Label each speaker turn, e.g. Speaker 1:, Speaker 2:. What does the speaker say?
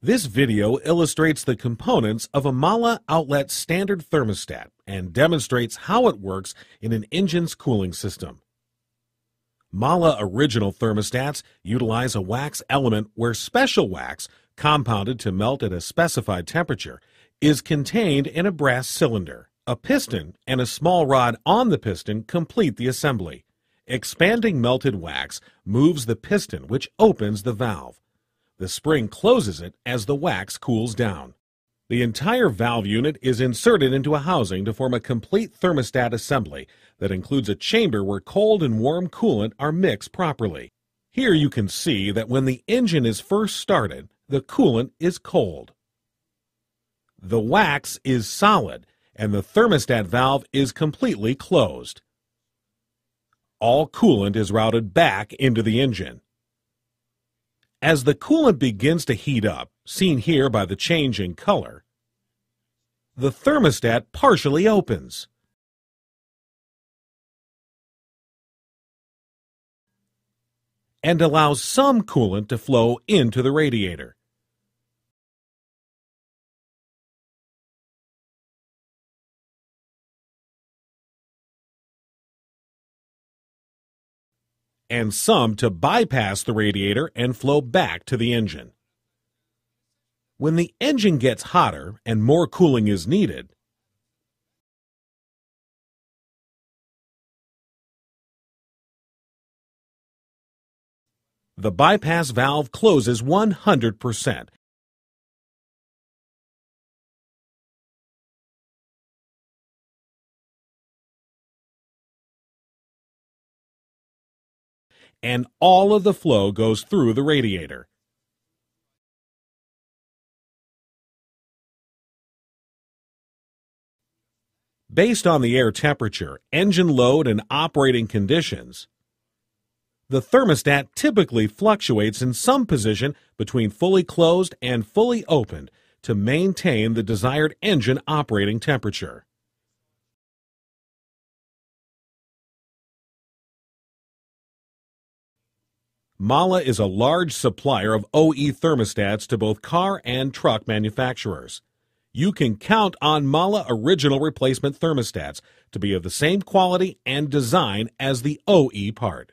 Speaker 1: This video illustrates the components of a Mala outlet standard thermostat and demonstrates how it works in an engine's cooling system. Mala original thermostats utilize a wax element where special wax, compounded to melt at a specified temperature, is contained in a brass cylinder. A piston and a small rod on the piston complete the assembly. Expanding melted wax moves the piston, which opens the valve. The spring closes it as the wax cools down. The entire valve unit is inserted into a housing to form a complete thermostat assembly that includes a chamber where cold and warm coolant are mixed properly. Here you can see that when the engine is first started, the coolant is cold. The wax is solid and the thermostat valve is completely closed. All coolant is routed back into the engine. As the coolant begins to heat up, seen here by the change in color, the thermostat partially
Speaker 2: opens. and allows some coolant to flow into the radiator.
Speaker 1: and some to bypass the radiator and flow back to the engine. When the engine gets hotter and more cooling is needed,
Speaker 2: the bypass valve closes 100% and all of the flow goes through the radiator.
Speaker 1: Based on the air temperature, engine load, and operating conditions, the thermostat typically fluctuates in some position between fully closed and fully opened to maintain the desired engine operating temperature. Mala is a large supplier of OE thermostats to both car and truck manufacturers. You can count on Mala original replacement thermostats to be of the same quality and design as the OE part.